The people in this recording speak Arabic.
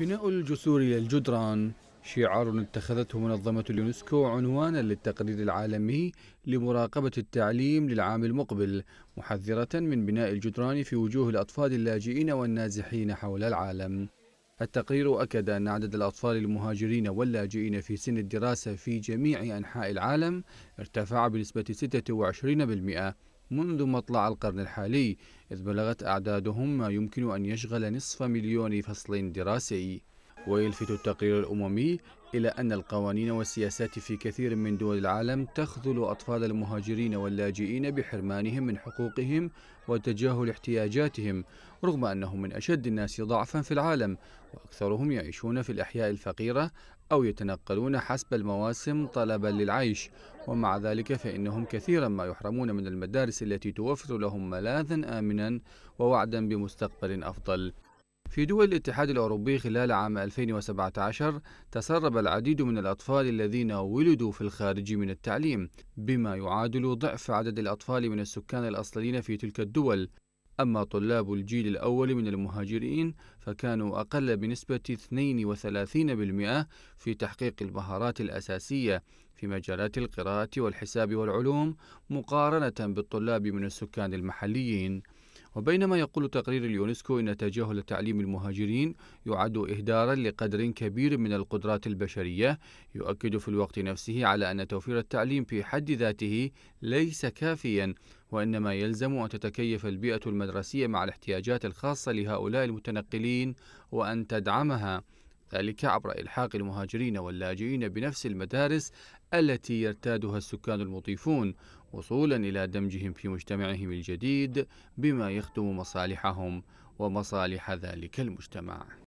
بناء الجسور إلى الجدران شعار اتخذته منظمة اليونسكو عنوانا للتقرير العالمي لمراقبة التعليم للعام المقبل محذرة من بناء الجدران في وجوه الأطفال اللاجئين والنازحين حول العالم التقرير أكد أن عدد الأطفال المهاجرين واللاجئين في سن الدراسة في جميع أنحاء العالم ارتفع بنسبة 26% منذ مطلع القرن الحالي إذ بلغت أعدادهم ما يمكن أن يشغل نصف مليون فصل دراسي ويلفت التقرير الأممي إلى أن القوانين والسياسات في كثير من دول العالم تخذل أطفال المهاجرين واللاجئين بحرمانهم من حقوقهم وتجاهل احتياجاتهم رغم أنهم من أشد الناس ضعفا في العالم وأكثرهم يعيشون في الأحياء الفقيرة أو يتنقلون حسب المواسم طلبا للعيش ومع ذلك فإنهم كثيرا ما يحرمون من المدارس التي توفر لهم ملاذا آمنا ووعدا بمستقبل أفضل في دول الاتحاد الأوروبي خلال عام 2017 تسرب العديد من الأطفال الذين ولدوا في الخارج من التعليم بما يعادل ضعف عدد الأطفال من السكان الأصليين في تلك الدول أما طلاب الجيل الأول من المهاجرين فكانوا أقل بنسبة 32% في تحقيق المهارات الأساسية في مجالات القراءة والحساب والعلوم مقارنة بالطلاب من السكان المحليين وبينما يقول تقرير اليونسكو إن تجاهل تعليم المهاجرين يعد إهدارا لقدر كبير من القدرات البشرية يؤكد في الوقت نفسه على أن توفير التعليم في حد ذاته ليس كافيا وإنما يلزم أن تتكيف البيئة المدرسية مع الاحتياجات الخاصة لهؤلاء المتنقلين وأن تدعمها ذلك عبر إلحاق المهاجرين واللاجئين بنفس المدارس التي يرتادها السكان المضيفون وصولا إلى دمجهم في مجتمعهم الجديد بما يخدم مصالحهم ومصالح ذلك المجتمع